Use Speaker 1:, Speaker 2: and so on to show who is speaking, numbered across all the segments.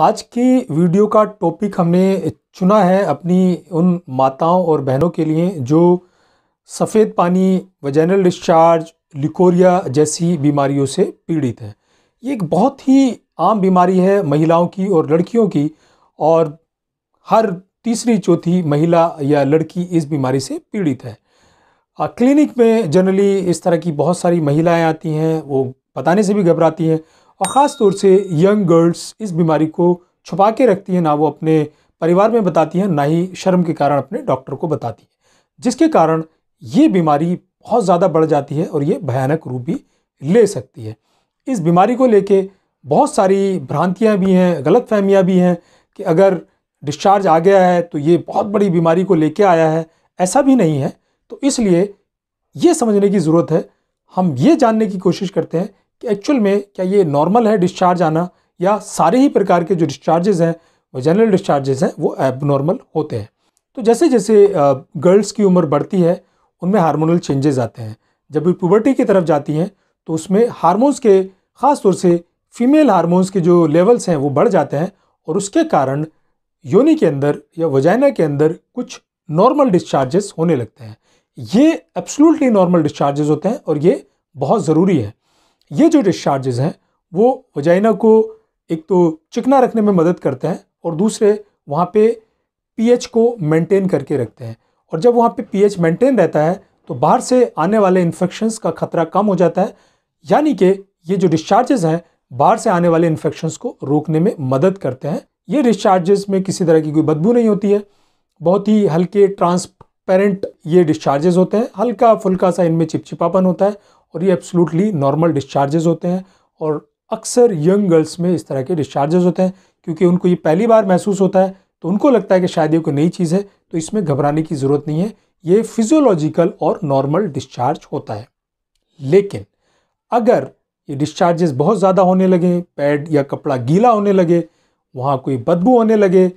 Speaker 1: आज की वीडियो का टॉपिक हमने चुना है अपनी उन माताओं और बहनों के लिए जो सफ़ेद पानी वजैनल डिस्चार्ज लिकोरिया जैसी बीमारियों से पीड़ित हैं ये एक बहुत ही आम बीमारी है महिलाओं की और लड़कियों की और हर तीसरी चौथी महिला या लड़की इस बीमारी से पीड़ित है क्लिनिक में जनरली इस तरह की बहुत सारी महिलाएं आती हैं वो बताने से भी घबराती हैं और ख़ास तौर से यंग गर्ल्स इस बीमारी को छुपा के रखती हैं ना वो अपने परिवार में बताती हैं ना ही शर्म के कारण अपने डॉक्टर को बताती हैं जिसके कारण ये बीमारी बहुत ज़्यादा बढ़ जाती है और ये भयानक रूप भी ले सकती है इस बीमारी को लेके बहुत सारी भ्रांतियाँ भी हैं गलत फहमियाँ भी हैं कि अगर डिस्चार्ज आ गया है तो ये बहुत बड़ी बीमारी को लेके आया है ऐसा भी नहीं है तो इसलिए ये समझने की ज़रूरत है हम ये जानने की कोशिश करते हैं कि एक्चुअल में क्या ये नॉर्मल है डिस्चार्ज आना या सारे ही प्रकार के जो डिस्चार्जेज हैं वो जनरल डिस्चार्जेज हैं वो एबनॉर्मल होते हैं तो जैसे जैसे गर्ल्स की उम्र बढ़ती है उनमें हार्मोनल चेंजेस आते हैं जब वे प्यूबर्टी की तरफ जाती हैं तो उसमें हारमोन्स के ख़ास तौर से फीमेल हारमोन्स के जो लेवल्स हैं वो बढ़ जाते हैं और उसके कारण योनि के अंदर या वजाइना के अंदर कुछ नॉर्मल डिस्चार्जेस होने लगते हैं ये एब्सोल्युटली नॉर्मल डिस्चार्जेस होते हैं और ये बहुत ज़रूरी है ये जो डिस्चार्जेज हैं वो वजाइना को एक तो चिकना रखने में मदद करते हैं और दूसरे वहाँ पे पीएच को मेंटेन करके रखते हैं और जब वहाँ पे पीएच मेंटेन रहता है तो बाहर से आने वाले इन्फेक्शन्स का खतरा कम हो जाता है यानी कि ये जो डिस्चार्जेज हैं बाहर से आने वाले इन्फेक्शन्स को रोकने में मदद करते हैं ये डिस्चार्जेस में किसी तरह की कोई बदबू नहीं होती है बहुत ही हल्के ट्रांसपेरेंट ये डिस्चार्जेस होते हैं हल्का फुल्का सा इनमें चिपचिपापन होता है और ये एब्सोलूटली नॉर्मल डिस्चार्जेस होते हैं और अक्सर यंग गर्ल्स में इस तरह के डिस्चार्जेस होते हैं क्योंकि उनको ये पहली बार महसूस होता है तो उनको लगता है कि शायद ये कोई नई चीज़ है तो इसमें घबराने की ज़रूरत नहीं है ये फिजियोलॉजिकल और नॉर्मल डिस्चार्ज होता है लेकिन अगर ये डिस्चार्जेस बहुत ज़्यादा होने लगे पैड या कपड़ा गीला होने लगे वहाँ कोई बदबू होने लगे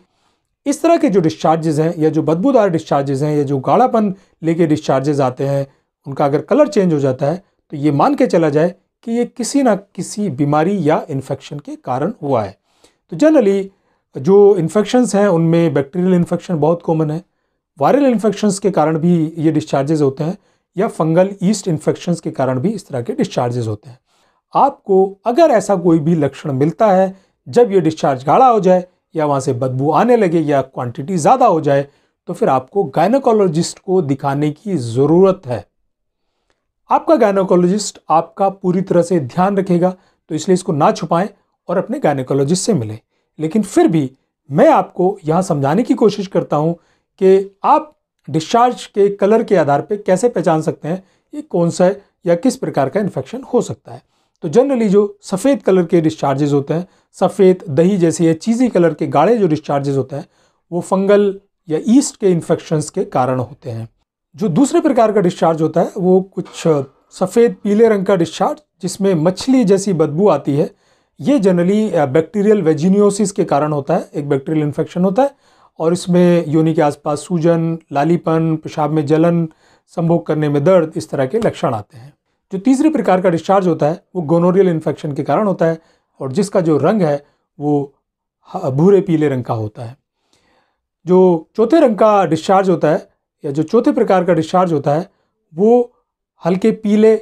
Speaker 1: इस तरह के जो डिस्चार्जेस हैं या जो बदबूदार डिस्चार्जेस हैं या जो गाढ़ापन लेके डिस्चार्जेस आते हैं उनका अगर कलर चेंज हो जाता है तो ये मान के चला जाए कि ये किसी ना किसी बीमारी या इन्फेक्शन के कारण हुआ है तो जनरली जो इन्फेक्शंस हैं उनमें बैक्टीरियल इन्फेक्शन बहुत कॉमन है वायरल इन्फेक्शंस के कारण भी ये डिस्चार्जेज होते हैं या फंगल ईस्ट इन्फेक्शंस के कारण भी इस तरह के डिस्चार्जेज होते हैं आपको अगर ऐसा कोई भी लक्षण मिलता है जब ये डिस्चार्ज गाढ़ा हो जाए या वहाँ से बदबू आने लगे या क्वांटिटी ज़्यादा हो जाए तो फिर आपको गायनोकोलॉजिस्ट को दिखाने की ज़रूरत है आपका गायनोकोलॉजिस्ट आपका पूरी तरह से ध्यान रखेगा तो इसलिए इसको ना छुपाएं और अपने गायनोकोलॉजिस्ट से मिलें लेकिन फिर भी मैं आपको यहाँ समझाने की कोशिश करता हूँ कि आप डिस्चार्ज के कलर के आधार पर कैसे पहचान सकते हैं ये कौन सा है या किस प्रकार का इन्फेक्शन हो सकता है तो जनरली जो सफ़ेद कलर के डिस्चार्जेज होते हैं सफ़ेद दही जैसे या चीज़ी कलर के गाढ़े जो डिस्चार्जेज होते हैं वो फंगल या ईस्ट के इन्फेक्शंस के कारण होते हैं जो दूसरे प्रकार का डिस्चार्ज होता है वो कुछ सफ़ेद पीले रंग का डिस्चार्ज जिसमें मछली जैसी बदबू आती है ये जनरली बैक्टीरियल वेजिनियोसिस के कारण होता है एक बैक्टीरियल इन्फेक्शन होता है और इसमें योनि के आसपास सूजन लालीपन पेशाब में जलन संभोग करने में दर्द इस तरह के लक्षण आते हैं जो तीसरे प्रकार का डिस्चार्ज होता है वो गोनोरियल इन्फेक्शन के कारण होता है और जिसका जो रंग है वो भूरे पीले रंग का होता है जो चौथे रंग का डिस्चार्ज होता है या जो चौथे प्रकार का डिस्चार्ज होता है वो हल्के पीले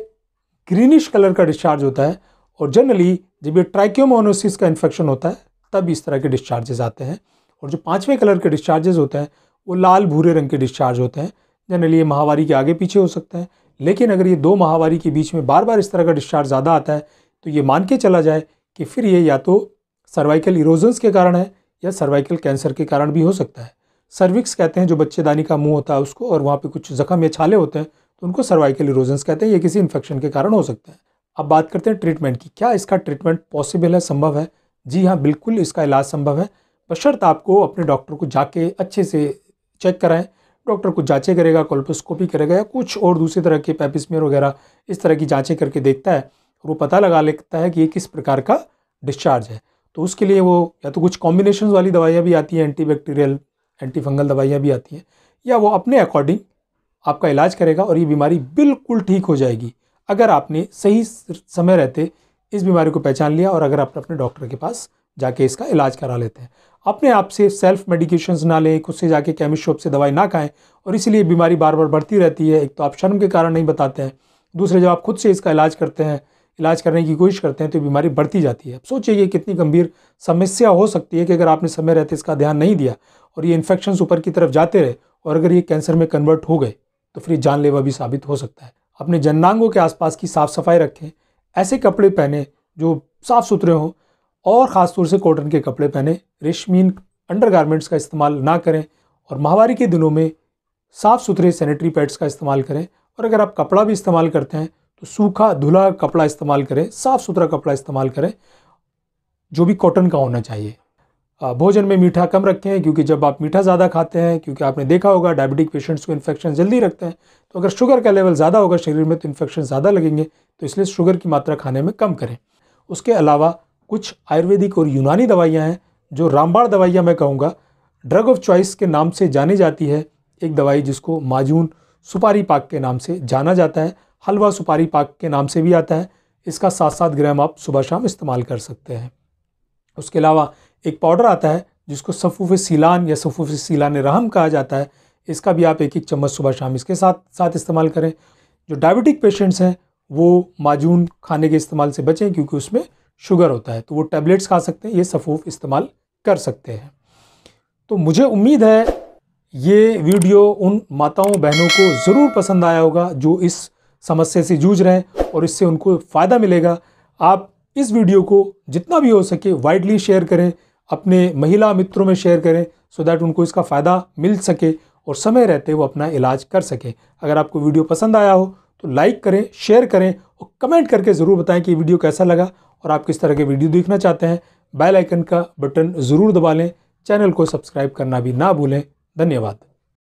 Speaker 1: ग्रीनिश कलर का डिस्चार्ज होता है और जनरली जब ये ट्राइक्योमोनोसिस का इन्फेक्शन होता है तब इस तरह के डिस्चार्जेस आते हैं और जो पाँचवें कलर के डिस्चार्जेज होते हैं वो लाल भूरे रंग के डिस्चार्ज होते हैं जनरली ये महावारी के आगे पीछे हो सकते हैं लेकिन अगर ये दो महावारी के बीच में बार बार इस तरह का डिस्चार्ज ज़्यादा आता है तो ये मान के चला जाए कि फिर ये या तो सर्वाइकल इरोजन्स के कारण है या सर्वाइकल कैंसर के कारण भी हो सकता है सर्विक्स कहते हैं जो बच्चेदानी का मुंह होता है उसको और वहाँ पे कुछ जख्म या छाले होते हैं तो उनको सर्वाइकल इरोजन्स कहते हैं ये किसी इन्फेक्शन के कारण हो सकते हैं अब बात करते हैं ट्रीटमेंट की क्या इसका ट्रीटमेंट पॉसिबल है संभव है जी हाँ बिल्कुल इसका इलाज संभव है बशर्त आपको अपने डॉक्टर को जाके अच्छे से चेक कराएं डॉक्टर कुछ जाँचें करेगा कोल्पोस्कोपी करेगा या कुछ और दूसरी तरह के पैपिसमेर वगैरह इस तरह की जाँचें करके देखता है वो पता लगा लेता है कि ये किस प्रकार का डिस्चार्ज है तो उसके लिए वो या तो कुछ कॉम्बिनेशन वाली दवाइयाँ भी आती हैं एंटीबैक्टीरियल एंटी फंगल दवाइयाँ भी आती हैं या वो अपने अकॉर्डिंग आपका इलाज करेगा और ये बीमारी बिल्कुल ठीक हो जाएगी अगर आपने सही समय रहते इस बीमारी को पहचान लिया और अगर आप अपने डॉक्टर के पास जाके इसका इलाज करा लेते हैं अपने आप से सेल्फ मेडिकेशंस ना लें खुद से जाके केमिस्ट शॉप से दवाई ना खाएं और इसलिए बीमारी बार बार बढ़ती रहती है एक तो आप शर्म के कारण नहीं बताते हैं दूसरे जब आप खुद से इसका इलाज करते हैं इलाज करने की कोशिश करते हैं तो बीमारी बढ़ती जाती है अब सोचिए कि कितनी गंभीर समस्या हो सकती है कि अगर आपने समय रहते इसका ध्यान नहीं दिया और ये इन्फेक्शन ऊपर की तरफ जाते रहे और अगर ये कैंसर में कन्वर्ट हो गए तो फिर जानलेवा भी साबित हो सकता है अपने जन्नांगों के आसपास की साफ़ सफाई रखें ऐसे कपड़े पहने जो साफ़ सुथरे हों और ख़ास तौर से कॉटन के कपड़े पहने रेशमीन अंडरगारमेंट्स का इस्तेमाल ना करें और माहवारी के दिनों में साफ़ सुथरे सैनिटरी पैड्स का इस्तेमाल करें और अगर आप कपड़ा भी इस्तेमाल करते हैं तो सूखा धुला कपड़ा इस्तेमाल करें साफ़ सुथरा कपड़ा इस्तेमाल करें जो भी कॉटन का होना चाहिए भोजन में मीठा कम रखें क्योंकि जब आप मीठा ज़्यादा खाते हैं क्योंकि आपने देखा होगा डायबिटिक पेशेंट्स को इन्फेक्शन जल्दी रखते हैं तो अगर शुगर का लेवल ज़्यादा होगा शरीर में तो इन्फेक्शन ज़्यादा लगेंगे तो इसलिए शुगर की मात्रा खाने में कम करें उसके अलावा कुछ आयुर्वेदिक और यूनानी दवाइयाँ हैं जो रामबाड़ दवाइयाँ मैं कहूँगा ड्रग ऑफ चॉइस के नाम से जानी जाती है एक दवाई जिसको माजून सुपारी पाक के नाम से जाना जाता है हलवा सुपारी पाक के नाम से भी आता है इसका सात सात ग्राम आप सुबह शाम इस्तेमाल कर सकते हैं उसके अलावा एक पाउडर आता है जिसको सफ़ूफ़ सीलान या सफ़ूफ़ सीलान रहम कहा जाता है इसका भी आप एक एक चम्मच सुबह शाम इसके साथ साथ इस्तेमाल करें जो डायबिटिक पेशेंट्स हैं वो माजून खाने के इस्तेमाल से बचें क्योंकि उसमें शुगर होता है तो वो टैबलेट्स खा सकते हैं ये सफ़ूफ़ इस्तेमाल कर सकते हैं तो मुझे उम्मीद है ये वीडियो उन माताओं बहनों को ज़रूर पसंद आया होगा जो इस समस्या से जूझ रहे हैं और इससे उनको फ़ायदा मिलेगा आप इस वीडियो को जितना भी हो सके वाइडली शेयर करें अपने महिला मित्रों में शेयर करें सो दैट उनको इसका फ़ायदा मिल सके और समय रहते वो अपना इलाज कर सके अगर आपको वीडियो पसंद आया हो तो लाइक करें शेयर करें और कमेंट करके ज़रूर बताएं कि वीडियो कैसा लगा और आप किस तरह के वीडियो देखना चाहते हैं बेल आइकन का बटन ज़रूर दबा लें चैनल को सब्सक्राइब करना भी ना भूलें धन्यवाद